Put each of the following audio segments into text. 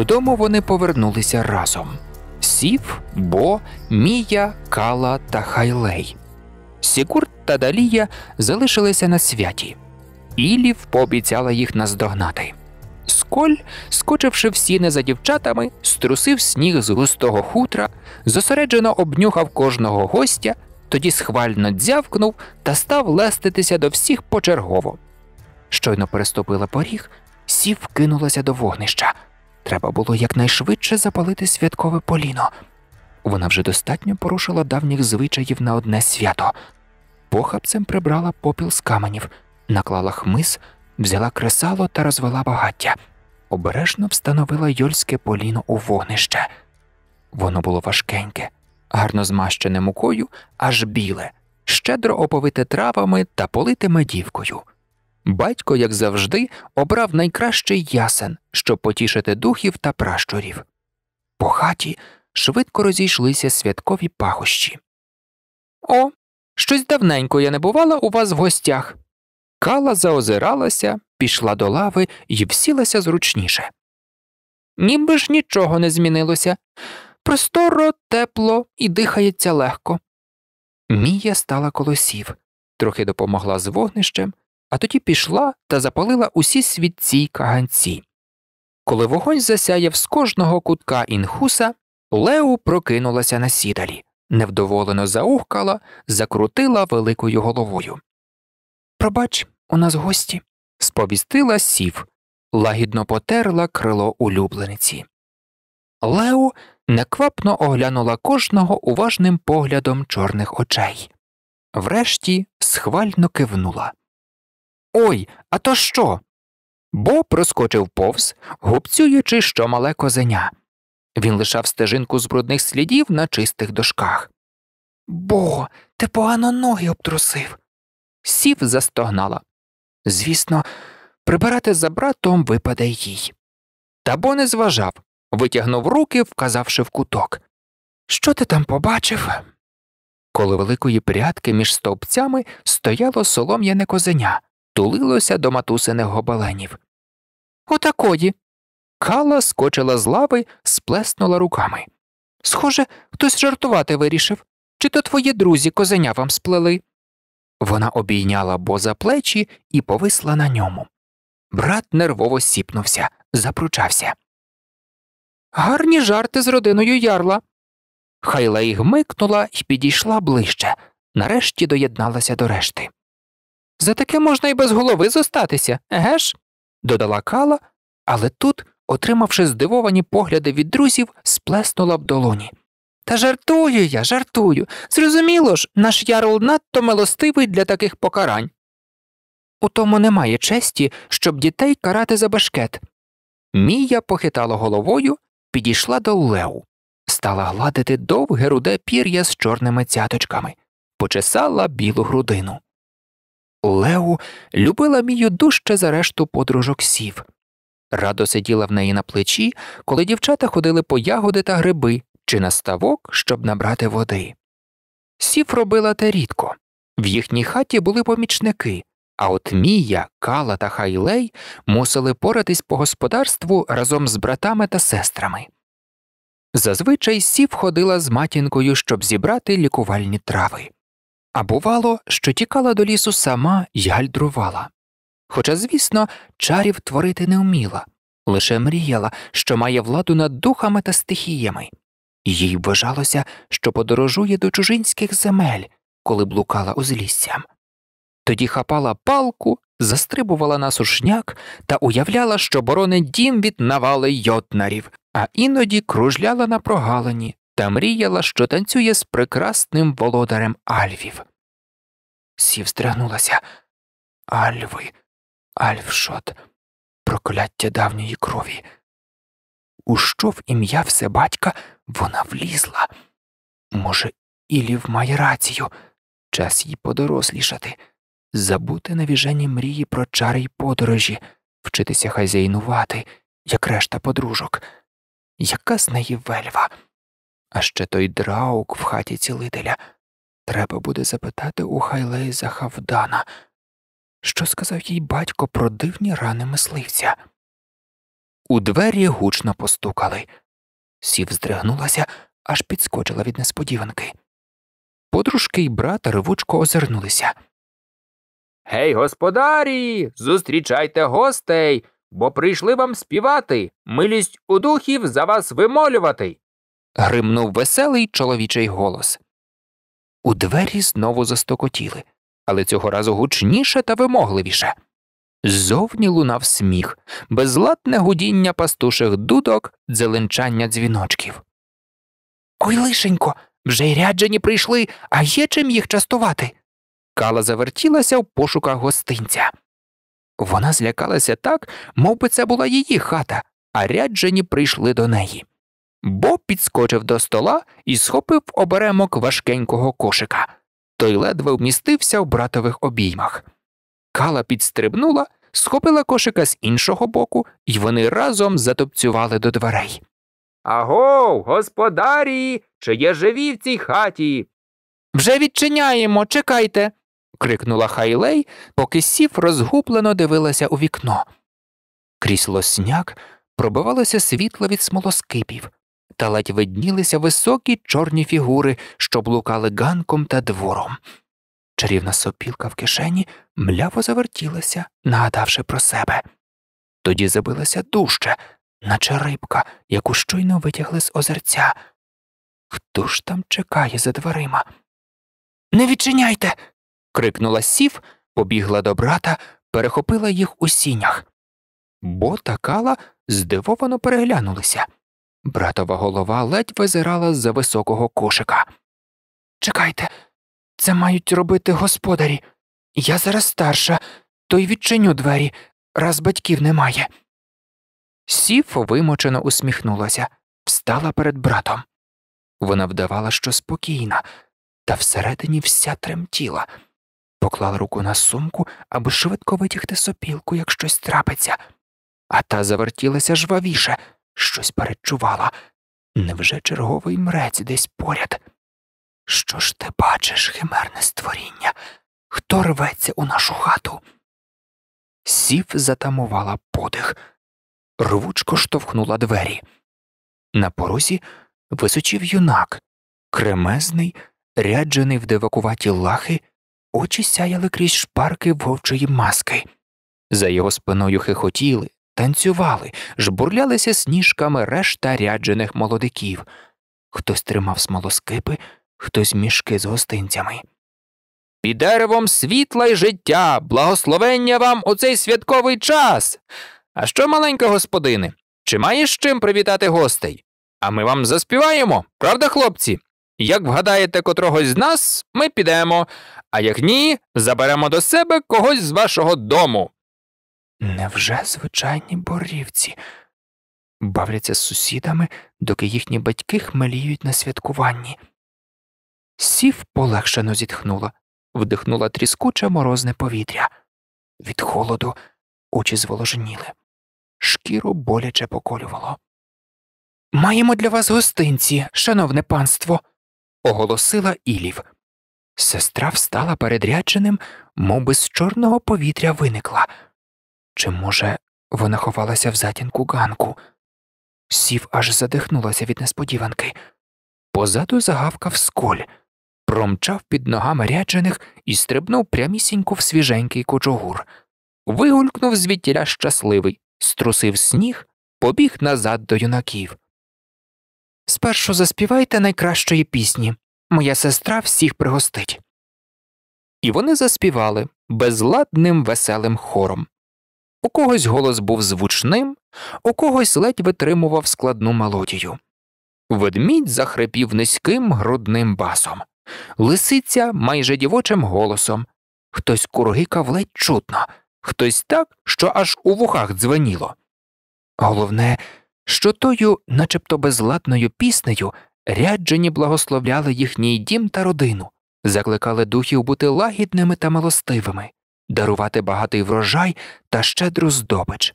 Додому вони повернулися разом Сів, Бо, Мія, Кала та Хайлей. Сікур та Далія залишилися на святі. Ілів пообіцяла їх наздогнати. Сколь, скочивши в сіни за дівчатами, струсив сніг з густого хутра, зосереджено обнюхав кожного гостя, тоді схвально дзявкнув та став леститися до всіх почергово. Щойно переступила поріг, сів кинулася до вогнища. Треба було якнайшвидше запалити святкове поліно. Вона вже достатньо порушила давніх звичаїв на одне свято. Похабцем прибрала попіл з каменів, наклала хмиз, взяла кресало та розвела багаття, обережно встановила йольське поліно у вогнище. Воно було важкеньке, гарно змащене мукою, аж біле, щедро оповите травами та полите медівкою. Батько, як завжди, обрав найкращий ясен, щоб потішити духів та пращурів. По хаті швидко розійшлися святкові пахощі. О, щось давненько я не бувала у вас в гостях. Кала заозиралася, пішла до лави і всілася зручніше. Ніби ж нічого не змінилося. Просторо, тепло і дихається легко. Мія стала колосів, трохи допомогла з вогнищем, а тоді пішла та запалила усі світці й каганці. Коли вогонь засяяв з кожного кутка інхуса, Леу прокинулася на сідалі, невдоволено заухкала, закрутила великою головою. Пробач, у нас гості, сповістила сів, лагідно потерла крило улюблениці. Лео неквапно оглянула кожного уважним поглядом чорних очей. Врешті схвально кивнула. Ой, а то що? Бо проскочив повз, губцюючи щомале козеня. Він лишав стежинку з брудних слідів на чистих дошках. Бо, ти погано ноги обтрусив. Сів застогнала. Звісно, прибирати за братом випаде їй. Та бо не зважав, витягнув руки, вказавши в куток. Що ти там побачив? Коло великої прядки між стовпцями стояло солом'яне козеня тулилося до матусиних гобеленів. Отакої. Кала скочила з лави, сплеснула руками. Схоже, хтось жартувати вирішив. Чи то твої друзі козеня вам сплели? Вона обійняла Бо за плечі і повисла на ньому. Брат нервово сіпнувся, запручався. Гарні жарти з родиною ярла. Хайлей гмикнула і підійшла ближче, нарешті доєдналася до решти. За таке можна і без голови зостатися, еге ж? додала Кала, але тут, отримавши здивовані погляди від друзів, сплеснула в долоні. Та жартую я, жартую. Зрозуміло ж, наш ярл надто милостивий для таких покарань. У тому немає честі, щоб дітей карати за башкет. Мія похитала головою, підійшла до леу, стала гладити довге руде пір'я з чорними цяточками, почесала білу грудину. Леу любила Мію дужче за решту подружок сів. Радо сиділа в неї на плечі, коли дівчата ходили по ягоди та гриби чи на ставок, щоб набрати води. Сів робила те рідко. В їхній хаті були помічники, а от Мія, Кала та Хайлей мусили поратись по господарству разом з братами та сестрами. Зазвичай сів ходила з матінкою, щоб зібрати лікувальні трави а бувало, що тікала до лісу сама й гальдрувала. Хоча, звісно, чарів творити не вміла, лише мріяла, що має владу над духами та стихіями, їй вважалося, що подорожує до чужинських земель, коли блукала узліссям. Тоді хапала палку, застрибувала на сушняк та уявляла, що боронить дім від навали йотнарів, а іноді кружляла на прогалині, та мріяла, що танцює з прекрасним володарем Альвів. Сів здригнулася. Альви, Альфшот, прокляття давньої крові. У що в ім'я все батька вона влізла? Може, Ілів має рацію, час їй подорослішати, забути навіжені мрії про чари й подорожі, вчитися хазяйнувати, як решта подружок. Яка з неї вельва? а ще той драук в хаті цілителя. Треба буде запитати у Хайлейза Хавдана, що сказав їй батько про дивні рани мисливця. У двері гучно постукали. Сів здригнулася, аж підскочила від несподіванки. Подружки й брат рвучко озирнулися. Гей, господарі, зустрічайте гостей, бо прийшли вам співати, милість у духів за вас вимолювати гримнув веселий чоловічий голос. У двері знову застокотіли, але цього разу гучніше та вимогливіше. Ззовні лунав сміх, безладне гудіння пастуших дудок, дзеленчання дзвіночків. Ой, лишенько, вже й ряджені прийшли, а є чим їх частувати. Кала завертілася в пошуках гостинця. Вона злякалася так, мов би це була її хата, а ряджені прийшли до неї. Бо підскочив до стола і схопив оберемок важкенького кошика, той ледве вмістився в братових обіймах. Кала підстрибнула, схопила кошика з іншого боку, і вони разом затопцювали до дверей. Агов, господарі, чи є живі в цій хаті? Вже відчиняємо, чекайте. крикнула Хайлей, поки сів розгублено дивилася у вікно. Крізь лосняк пробивалося світло від смолоскипів та ледь виднілися високі чорні фігури, що блукали ганком та двором. Чарівна сопілка в кишені мляво завертілася, нагадавши про себе. Тоді забилася дужче, наче рибка, яку щойно витягли з озерця. Хто ж там чекає за дверима? Не відчиняйте. крикнула сів, побігла до брата, перехопила їх у сінях. Бо та кала здивовано переглянулися. Братова голова ледь визирала з за високого кошика. Чекайте, це мають робити господарі. Я зараз старша, то й відчиню двері, раз батьків немає. Сіф вимочено усміхнулася, встала перед братом. Вона вдавала, що спокійна, та всередині вся тремтіла, поклала руку на сумку, аби швидко витягти сопілку, як щось трапиться, а та завертілася жвавіше щось передчувала. Невже черговий мрець десь поряд? Що ж ти бачиш, химерне створіння? Хто рветься у нашу хату? Сів затамувала подих, рвучко штовхнула двері. На порозі височив юнак, кремезний, ряджений в девакуваті лахи, очі сяяли крізь шпарки вовчої маски. За його спиною хихотіли, танцювали, жбурлялися сніжками решта ряджених молодиків. Хтось тримав смолоскипи, хтось мішки з гостинцями. Під деревом світла й життя, благословення вам у цей святковий час. А що, маленька господине, чи маєш чим привітати гостей? А ми вам заспіваємо, правда, хлопці? Як вгадаєте котрогось з нас, ми підемо, а як ні, заберемо до себе когось з вашого дому. Невже звичайні борівці бавляться з сусідами, доки їхні батьки хмеліють на святкуванні? Сів полегшено зітхнула, вдихнула тріскуче морозне повітря. Від холоду очі зволоженіли, шкіру боляче поколювало. Маємо для вас гостинці, шановне панство, оголосила Ілів. Сестра встала перед рядженим, мов би з чорного повітря виникла. Чи, може, вона ховалася в затінку ганку? Сів аж задихнулася від несподіванки. Позаду загавкав сколь, промчав під ногами ряджених і стрибнув прямісінько в свіженький кочугур. Вигулькнув звідтіля щасливий, струсив сніг, побіг назад до юнаків. Спершу заспівайте найкращої пісні. Моя сестра всіх пригостить. І вони заспівали безладним веселим хором. У когось голос був звучним, у когось ледь витримував складну мелодію. Ведмідь захрипів низьким грудним басом, лисиця майже дівочим голосом. Хтось кургикав ледь чутно, хтось так, що аж у вухах дзвеніло. Головне, що тою, начебто безладною піснею, ряджені благословляли їхній дім та родину, закликали духів бути лагідними та милостивими дарувати багатий врожай та щедру здобич.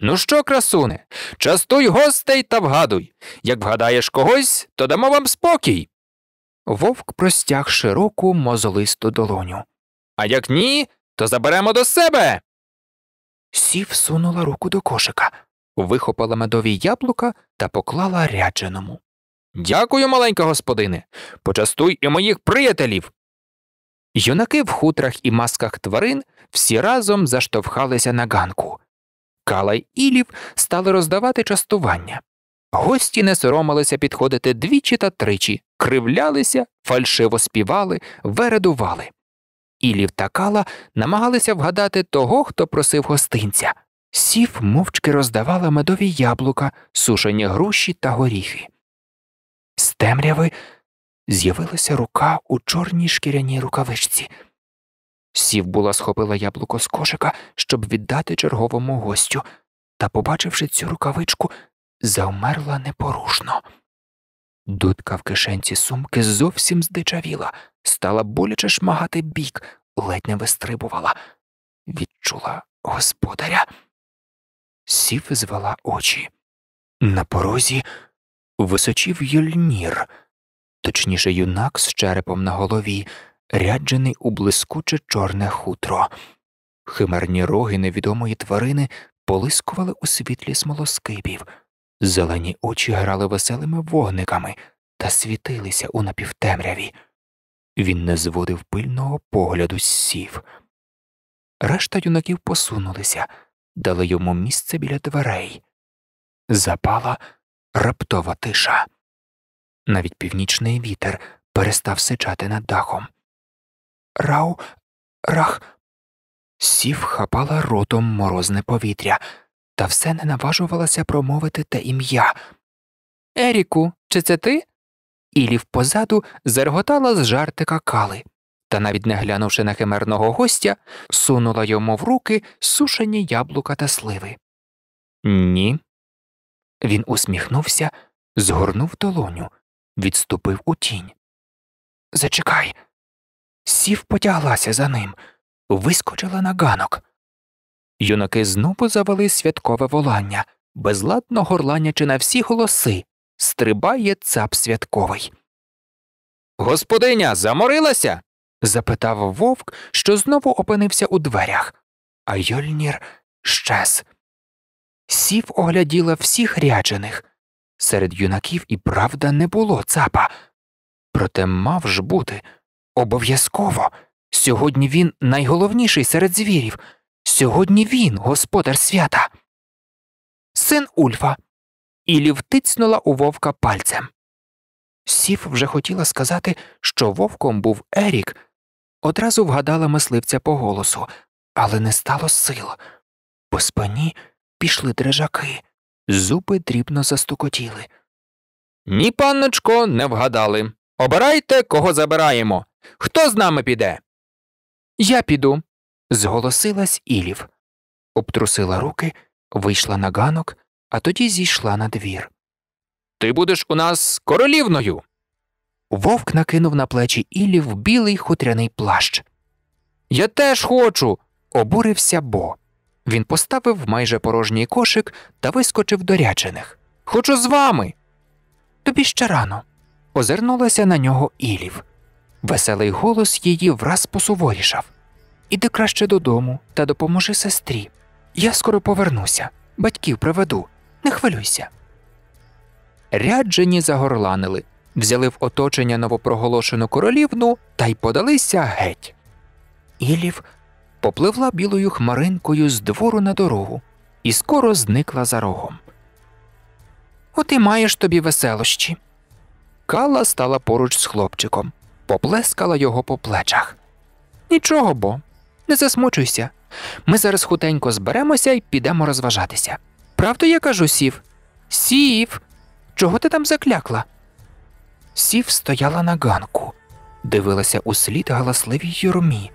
Ну що, красуне, частуй гостей та вгадуй. Як вгадаєш когось, то дамо вам спокій. Вовк простяг широку мозолисту долоню. А як ні, то заберемо до себе. Сів сунула руку до кошика, вихопила медові яблука та поклала рядженому. Дякую, маленька господине. Почастуй і моїх приятелів. Юнаки в хутрах і масках тварин всі разом заштовхалися на ганку. Кала й Ілів стали роздавати частування. Гості не соромилися підходити двічі та тричі, кривлялися, фальшиво співали, вередували. Ілів та Кала намагалися вгадати того, хто просив гостинця. Сів мовчки роздавала медові яблука, сушені груші та горіхи. З темряви з'явилася рука у чорній шкіряній рукавичці. Сів була схопила яблуко з кошика, щоб віддати черговому гостю, та, побачивши цю рукавичку, завмерла непорушно. Дудка в кишенці сумки зовсім здичавіла, стала боляче шмагати бік, ледь не вистрибувала, відчула господаря. Сів звела очі. На порозі височів юльнір точніше, юнак з черепом на голові, ряджений у блискуче чорне хутро. Химерні роги невідомої тварини полискували у світлі смолоскипів, зелені очі грали веселими вогниками та світилися у напівтемряві. Він не зводив пильного погляду з сів. Решта юнаків посунулися, дали йому місце біля дверей. Запала раптова тиша. Навіть північний вітер перестав сичати над дахом. Рау, рах. Сів хапала ротом морозне повітря, та все не наважувалася промовити те ім'я. Еріку, чи це ти? Ілів позаду зерготала з жартика кали, та, навіть не глянувши на химерного гостя, сунула йому в руки сушені яблука та сливи. Ні. Він усміхнувся, згорнув долоню, відступив у тінь. Зачекай. Сів потяглася за ним, вискочила на ганок. Юнаки знову завели святкове волання, безладно горланячи на всі голоси, стрибає цап святковий. Господиня заморилася? запитав вовк, що знову опинився у дверях, а Йольнір щез. Сів огляділа всіх ряджених. Серед юнаків і правда не було цапа, проте мав ж бути обов'язково. Сьогодні він найголовніший серед звірів, сьогодні він господар свята. Син Ульфа. І втицнула у вовка пальцем. Сів вже хотіла сказати, що вовком був Ерік, одразу вгадала мисливця по голосу, але не стало сил. По спині пішли дрижаки. Зупи дрібно застукотіли. Ні, панночко, не вгадали. Обирайте, кого забираємо. Хто з нами піде? Я піду. Зголосилась Ілів, обтрусила руки, вийшла на ганок, а тоді зійшла на двір. Ти будеш у нас королівною. Вовк накинув на плечі Ілів білий хутряний плащ. Я теж хочу, обурився Бо. Він поставив майже порожній кошик та вискочив до рячених. Хочу з вами. Тобі ще рано. Озирнулася на нього Ілів. Веселий голос її враз посуворішав Іди краще додому та допоможи сестрі. Я скоро повернуся, батьків приведу, не хвилюйся. Ряджені загорланили, взяли в оточення новопроголошену королівну та й подалися геть. Ілів попливла білою хмаринкою з двору на дорогу і скоро зникла за рогом. От і маєш тобі веселощі. Кала стала поруч з хлопчиком, поплескала його по плечах. Нічого бо, не засмучуйся. Ми зараз хутенько зберемося і підемо розважатися. Правду я кажу, сів? Сів, чого ти там заклякла? Сів стояла на ганку, дивилася у слід галасливій юрмі,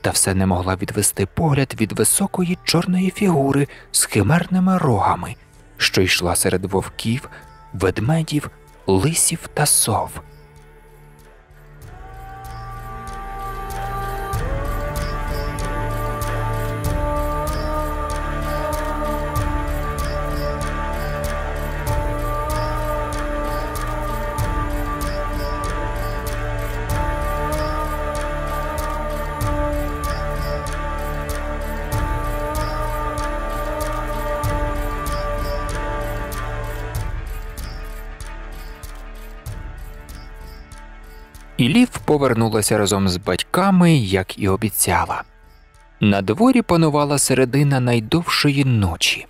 та все не могла відвести погляд від високої чорної фігури з химерними рогами, що йшла серед вовків, ведмедів, лисів та сов. і Лів повернулася разом з батьками, як і обіцяла. На дворі панувала середина найдовшої ночі.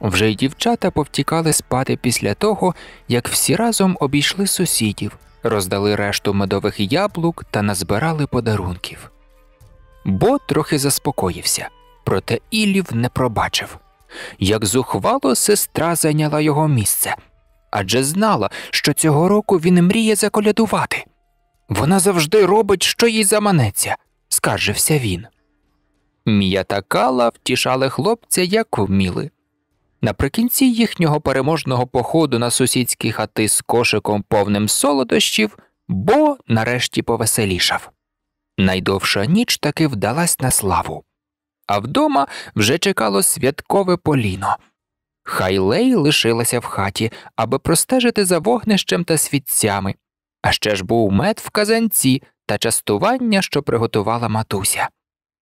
Вже й дівчата повтікали спати після того, як всі разом обійшли сусідів, роздали решту медових яблук та назбирали подарунків. Бо трохи заспокоївся, проте Ілів не пробачив. Як зухвало, сестра зайняла його місце адже знала, що цього року він мріє заколядувати. Вона завжди робить, що їй заманеться, скаржився він. Мія та Кала втішали хлопця як вміли. Наприкінці їхнього переможного походу на сусідські хати з кошиком повним солодощів, бо нарешті повеселішав. Найдовша ніч таки вдалась на славу, а вдома вже чекало святкове поліно. Хайлей лишилася в хаті, аби простежити за вогнищем та світцями, а ще ж був мед в казанці та частування, що приготувала матуся,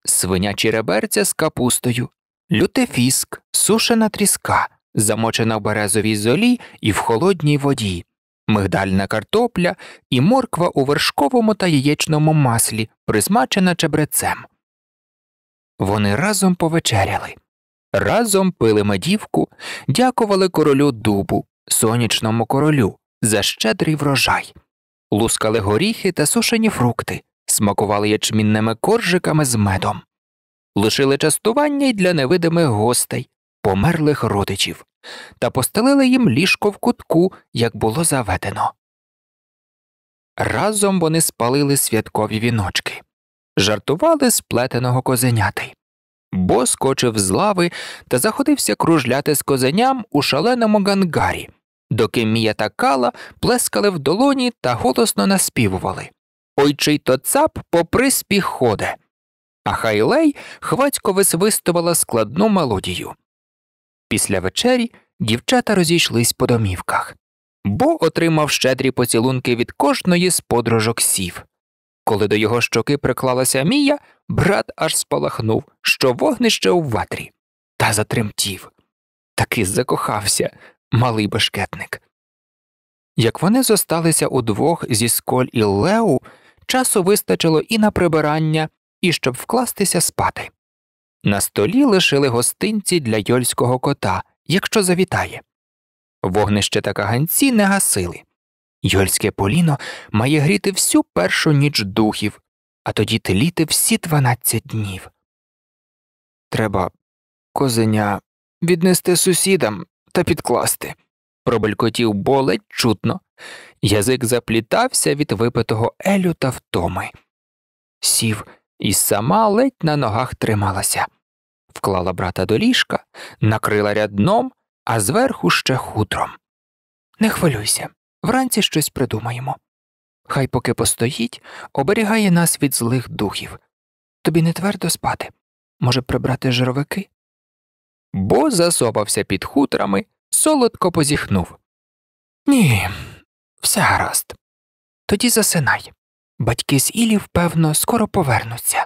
свинячі реберця з капустою, лютефіск, сушена тріска, замочена в березовій золі і в холодній воді, мигдальна картопля і морква у вершковому та яєчному маслі, присмачена чебрецем. Вони разом повечеряли. Разом пили медівку, дякували королю дубу, сонячному королю за щедрий врожай лускали горіхи та сушені фрукти, смакували ячмінними коржиками з медом, лишили частування й для невидимих гостей, померлих родичів, та постелили їм ліжко в кутку, як було заведено. Разом вони спалили святкові віночки, жартували з плетеного козеняти. Бо скочив з лави та заходився кружляти з козеням у шаленому гангарі доки Мія та Кала плескали в долоні та голосно наспівували Ой чий то цап по приспіх ходе. А хайлей хвацько висвистувала складну мелодію. Після вечері дівчата розійшлись по домівках, бо отримав щедрі поцілунки від кожної з подружок сів. Коли до його щоки приклалася Мія, брат аж спалахнув, що вогнище у ватрі, та затремтів. Таки закохався, малий бешкетник. Як вони зосталися удвох зі сколь і леу, часу вистачило і на прибирання, і щоб вкластися спати. На столі лишили гостинці для йольського кота, якщо завітає. Вогнище та каганці не гасили. Йольське поліно має гріти всю першу ніч духів, а тоді теліти всі дванадцять днів. Треба козеня віднести сусідам та підкласти, пробелькотів бо ледь чутно. Язик заплітався від випитого елю та втоми. Сів і сама ледь на ногах трималася, вклала брата до ліжка, накрила рядном, а зверху ще хутром. Не хвилюйся, вранці щось придумаємо. Хай поки постоїть, оберігає нас від злих духів. Тобі не твердо спати. Може, прибрати жировики? бо засопався під хутрами, солодко позіхнув. Ні, все гаразд. Тоді засинай. Батьки з Ілів, певно, скоро повернуться.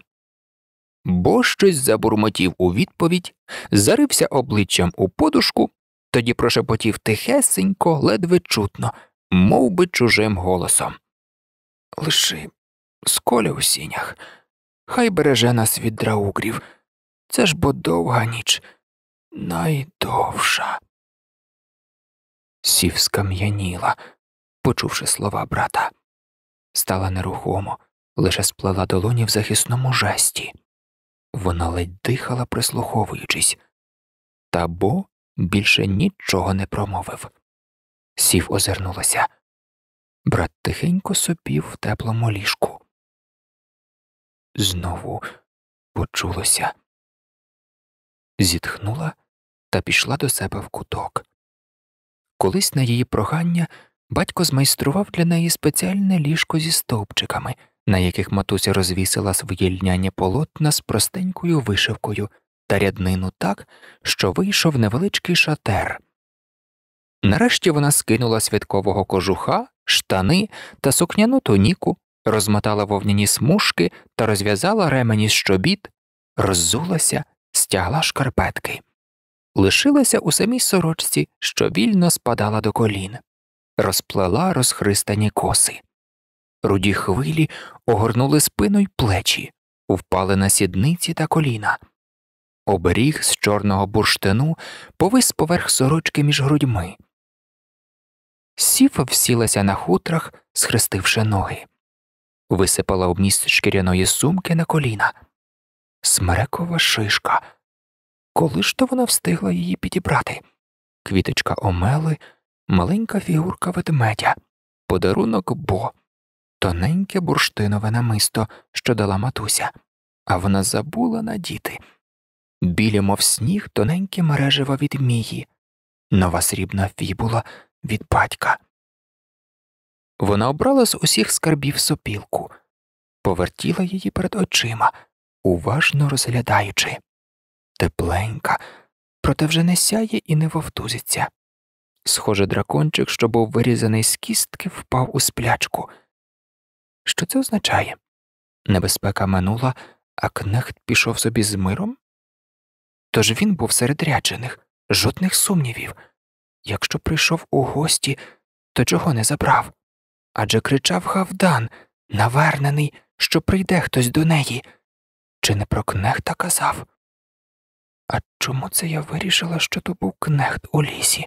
Бо щось забурмотів у відповідь, зарився обличчям у подушку, тоді прошепотів тихесенько, ледве чутно, мов би чужим голосом. Лиши сколя у сінях, хай береже нас від драугрів. Це ж бо довга ніч найдовша. Сів скам'яніла, почувши слова брата, стала нерухомо, лише сплела долоні в захисному жесті. Вона ледь дихала, прислуховуючись, та бо більше нічого не промовив. Сів озирнулася. Брат тихенько сопів в теплому ліжку. Знову почулося. Зітхнула та пішла до себе в куток. Колись на її прохання батько змайстрував для неї спеціальне ліжко зі стовпчиками, на яких матуся розвісила своє льняні полотна з простенькою вишивкою та ряднину так, що вийшов невеличкий шатер. Нарешті вона скинула святкового кожуха, штани та сукняну тоніку, розмотала вовняні смужки та розв'язала ремені з щобіт, роззулася, стягла шкарпетки лишилася у самій сорочці, що вільно спадала до колін, розплела розхристані коси. Руді хвилі огорнули спину й плечі, впали на сідниці та коліна. Оберіг з чорного бурштину повис поверх сорочки між грудьми. Сіфа всілася на хутрах, схрестивши ноги, висипала в обніс шкіряної сумки на коліна. Смерекова шишка коли ж то вона встигла її підібрати? Квіточка омели, маленька фігурка ведмедя, подарунок бо, тоненьке бурштинове намисто, що дала матуся, а вона забула надіти. Білі, мов сніг, тоненьке мережева від мії, нова срібна фібула від батька. Вона обрала з усіх скарбів сопілку, повертіла її перед очима, уважно розглядаючи тепленька, проте вже не сяє і не вовтузиться. Схоже, дракончик, що був вирізаний з кістки, впав у сплячку. Що це означає? Небезпека минула, а кнехт пішов собі з миром? Тож він був серед ряджених, жодних сумнівів. Якщо прийшов у гості, то чого не забрав? Адже кричав Гавдан, навернений, що прийде хтось до неї. Чи не про кнехта казав? А чому це я вирішила, що то був кнехт у лісі?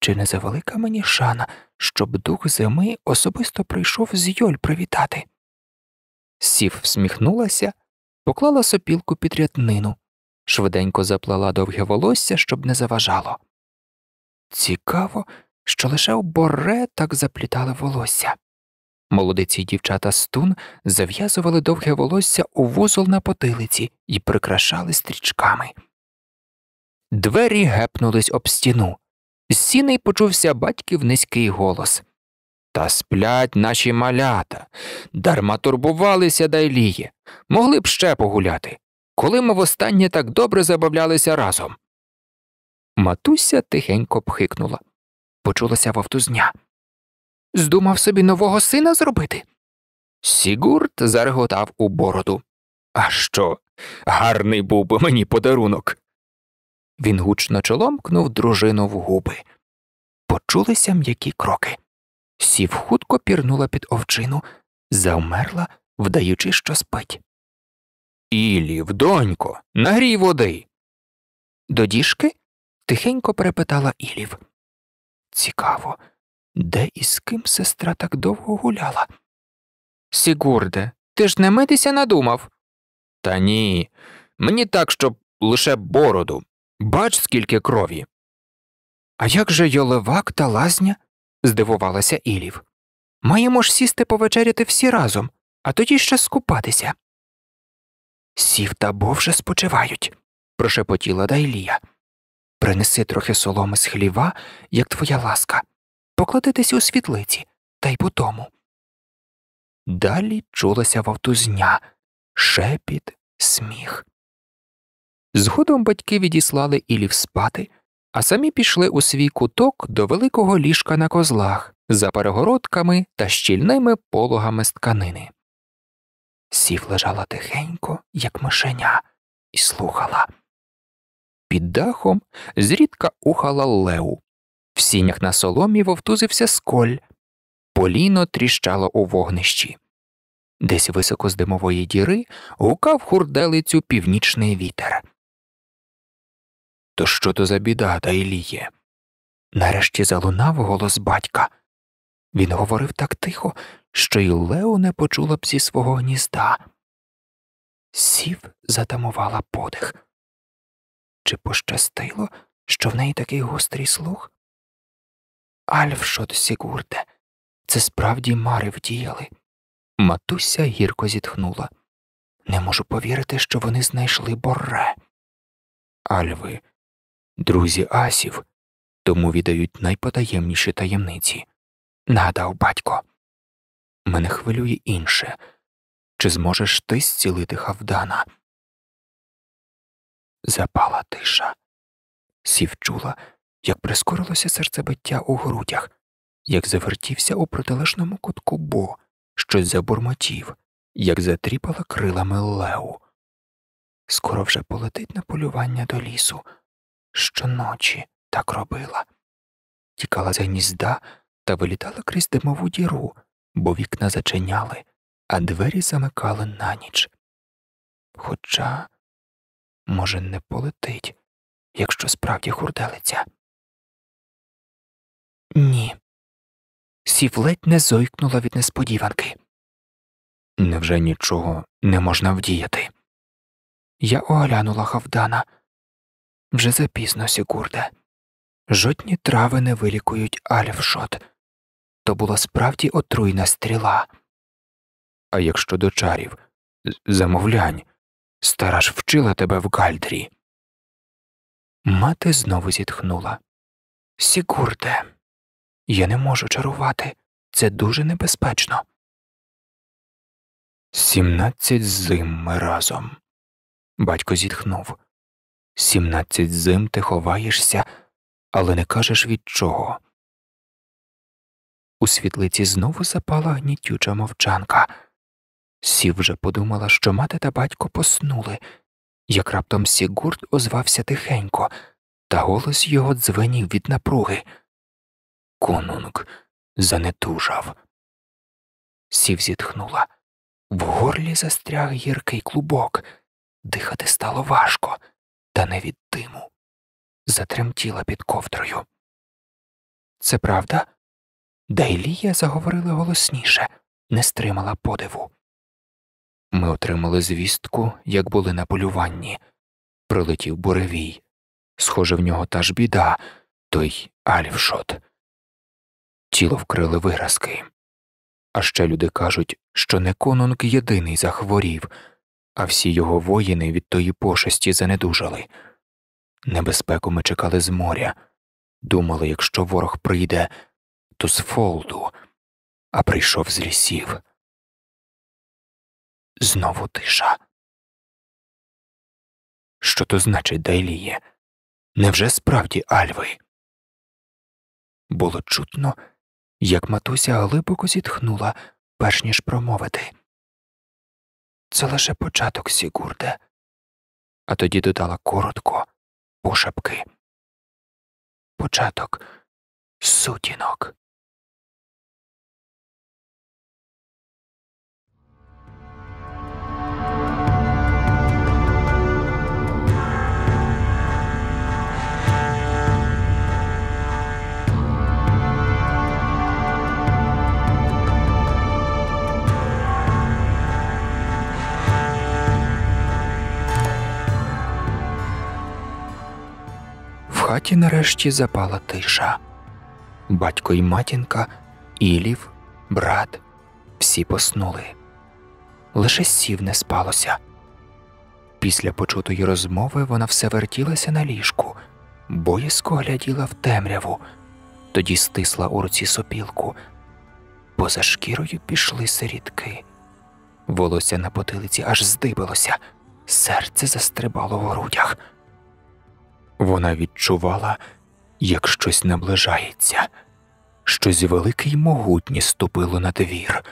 Чи не завелика мені шана, щоб дух зими особисто прийшов з Йоль привітати? Сів всміхнулася, поклала сопілку під рятнину, швиденько заплела довге волосся, щоб не заважало. Цікаво, що лише у боре так заплітали волосся. Молодиці й дівчата стун зав'язували довге волосся у вузол на потилиці і прикрашали стрічками. Двері гепнулись об стіну. З сіни почувся батьків низький голос Та сплять наші малята, дарма турбувалися дайліє, могли б ще погуляти. Коли ми востаннє так добре забавлялися разом. Матуся тихенько пхикнула. Почулася вовтузня. Здумав собі нового сина зробити? Сігурд зареготав у бороду. А що? Гарний був би мені подарунок. Він гучно чоломкнув дружину в губи. Почулися м'які кроки. Сів хутко пірнула під овчину, завмерла, вдаючи, що спить. Ілів, донько, нагрій води. До діжки тихенько перепитала Ілів. Цікаво, де і з ким сестра так довго гуляла? Сігурде, ти ж не митися надумав. Та ні. Мені так, щоб лише бороду. Бач, скільки крові. А як же йолевак та лазня? здивувалася Ілів. Маємо ж сісти повечеряти всі разом, а тоді ще скупатися. Сів та бо вже спочивають, прошепотіла Дайлія. Принеси трохи соломи з хліва, як твоя ласка, покладитись у світлиці, та й по тому. Далі чулася вовтузня, шепіт, сміх. Згодом батьки відіслали Ілів спати, а самі пішли у свій куток до великого ліжка на козлах за перегородками та щільними пологами з тканини. Сів лежала тихенько, як мишеня, і слухала. Під дахом зрідка ухала леу, в сінях на соломі вовтузився сколь, поліно тріщало у вогнищі. Десь високо з димової діри гукав хурделицю північний вітер. То що то за біда, та Іліє? Нарешті залунав голос батька. Він говорив так тихо, що й Лео не почула б зі свого гнізда. Сів затамувала подих. Чи пощастило, що в неї такий гострий слух? Альфшот Сігурде, це справді мари вдіяли. Матуся гірко зітхнула. Не можу повірити, що вони знайшли Борре. Альви, друзі асів, тому віддають найпотаємніші таємниці. Надав, батько. Мене хвилює інше. Чи зможеш ти зцілити Хавдана? Запала тиша. Сівчула, як прискорилося серцебиття у грудях, як завертівся у протилежному кутку Бо, щось забурмотів, як затріпала крилами леу. Скоро вже полетить на полювання до лісу. Щоночі так робила. Тікала за гнізда та вилітала крізь димову діру, бо вікна зачиняли, а двері замикали на ніч. Хоча, може, не полетить, якщо справді хурделиться. Ні. Сів ледь не зойкнула від несподіванки. Невже нічого не можна вдіяти? Я оглянула Хавдана. Вже запізно, Сікурде. Жодні трави не вилікують Альфшот. То була справді отруйна стріла. А якщо до чарів, замовлянь, стара ж вчила тебе в гальдрі. Мати знову зітхнула. Сікурде. Я не можу чарувати. Це дуже небезпечно. Сімнадцять зим ми разом. Батько зітхнув. Сімнадцять зим ти ховаєшся, але не кажеш від чого. У світлиці знову запала гнітюча мовчанка. Сів вже подумала, що мати та батько поснули, як раптом Сігурд озвався тихенько, та голос його дзвенів від напруги конунг занедужав. Сів зітхнула. В горлі застряг гіркий клубок, дихати стало важко, та не від диму. Затремтіла під ковдрою. Це правда? Дейлія заговорила голосніше, не стримала подиву. Ми отримали звістку, як були на полюванні. Прилетів буревій. Схоже, в нього та ж біда, той Альфшот тіло вкрили виразки. А ще люди кажуть, що не конунг єдиний захворів, а всі його воїни від тої пошесті занедужали. Небезпеку ми чекали з моря, думали, якщо ворог прийде, то з фолду, а прийшов з лісів. Знову тиша. Що то значить Дайліє? Невже справді Альви? Було чутно, як матуся глибоко зітхнула, перш ніж промовити. Це лише початок, Сігурде, а тоді додала коротко пошепки. Початок сутінок. хаті нарешті запала тиша. Батько і матінка, Ілів, брат, всі поснули. Лише сів не спалося. Після почутої розмови вона все вертілася на ліжку, боязко гляділа в темряву, тоді стисла у руці сопілку. Поза шкірою пішли сирідки. Волосся на потилиці аж здибилося, серце застрибало в грудях. Вона відчувала, як щось наближається, щось велике й могутнє ступило на двір,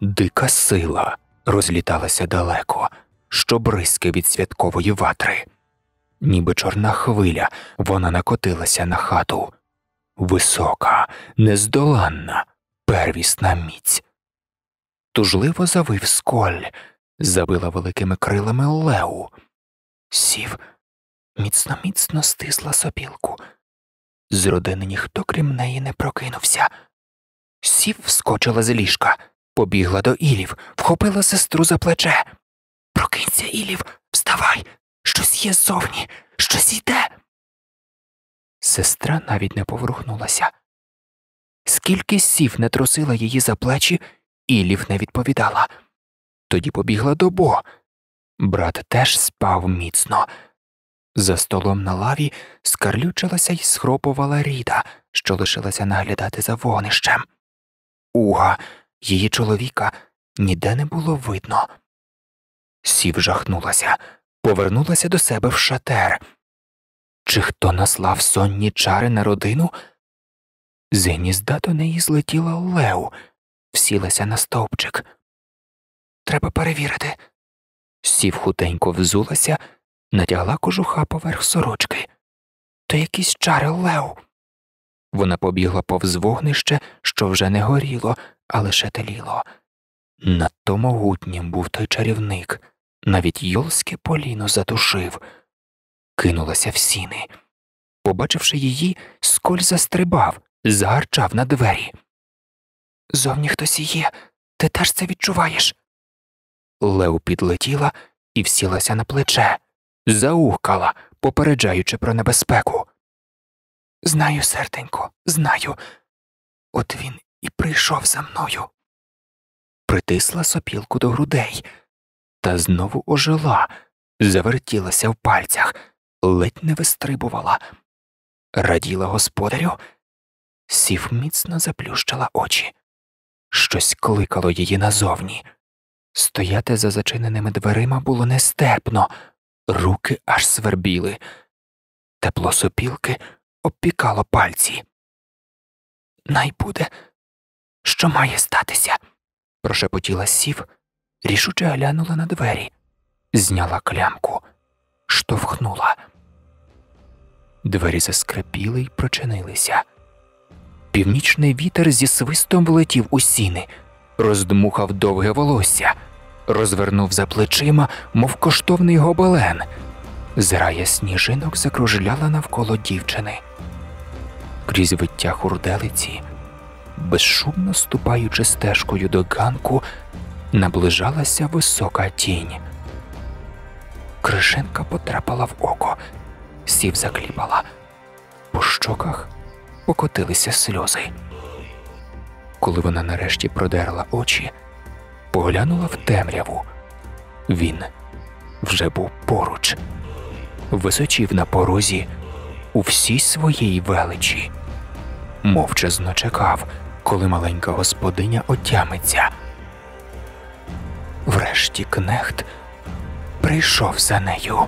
дика сила розліталася далеко, що бризки від святкової ватри. Ніби чорна хвиля вона накотилася на хату. Висока, нездоланна, первісна міць. Тужливо завив сколь, забила великими крилами Леу, сів міцно міцно стисла сопілку. З родини ніхто крім неї не прокинувся. Сів вскочила з ліжка, побігла до Ілів, вхопила сестру за плече. Прокинься, Ілів, вставай. Щось є ззовні, щось йде. Сестра навіть не поворухнулася. Скільки сів не трусила її за плечі, Ілів не відповідала. Тоді побігла до Бо. Брат теж спав міцно. За столом на лаві скарлючилася й схропувала Ріта, що лишилася наглядати за вогнищем. Уга, її чоловіка ніде не було видно. Сів жахнулася, повернулася до себе в шатер. Чи хто наслав сонні чари на родину? З гнізда до неї злетіла Леу, всілася на стовпчик. Треба перевірити. Сів хутенько взулася натягла кожуха поверх сорочки. То якийсь чари лев. Вона побігла повз вогнище, що вже не горіло, а лише теліло. Надто могутнім був той чарівник, навіть Йолське поліно затушив, кинулася в сіни. Побачивши її, сколь застрибав, загарчав на двері. Зовні хтось є, ти теж це відчуваєш. Лев підлетіла і всілася на плече заухкала, попереджаючи про небезпеку. Знаю, серденько, знаю. От він і прийшов за мною. Притисла сопілку до грудей та знову ожила, завертілася в пальцях, ледь не вистрибувала, раділа господарю, сів міцно заплющила очі. Щось кликало її назовні. Стояти за зачиненими дверима було нестерпно руки аж свербіли, тепло сопілки обпікало пальці. Найбуде, що має статися? прошепотіла сів, рішуче глянула на двері, зняла клямку, штовхнула. Двері заскрипіли й прочинилися. Північний вітер зі свистом влетів у сіни, роздмухав довге волосся розвернув за плечима, мов коштовний гобелен. Зрая сніжинок закружляла навколо дівчини. Крізь виття хурделиці, безшумно ступаючи стежкою до ганку, наближалася висока тінь. Кришенка потрапила в око, сів закліпала. По щоках покотилися сльози. Коли вона нарешті продерла очі, поглянула в темряву. Він вже був поруч, височів на порозі у всій своїй величі, мовчазно чекав, коли маленька господиня отямиться. Врешті кнехт прийшов за нею.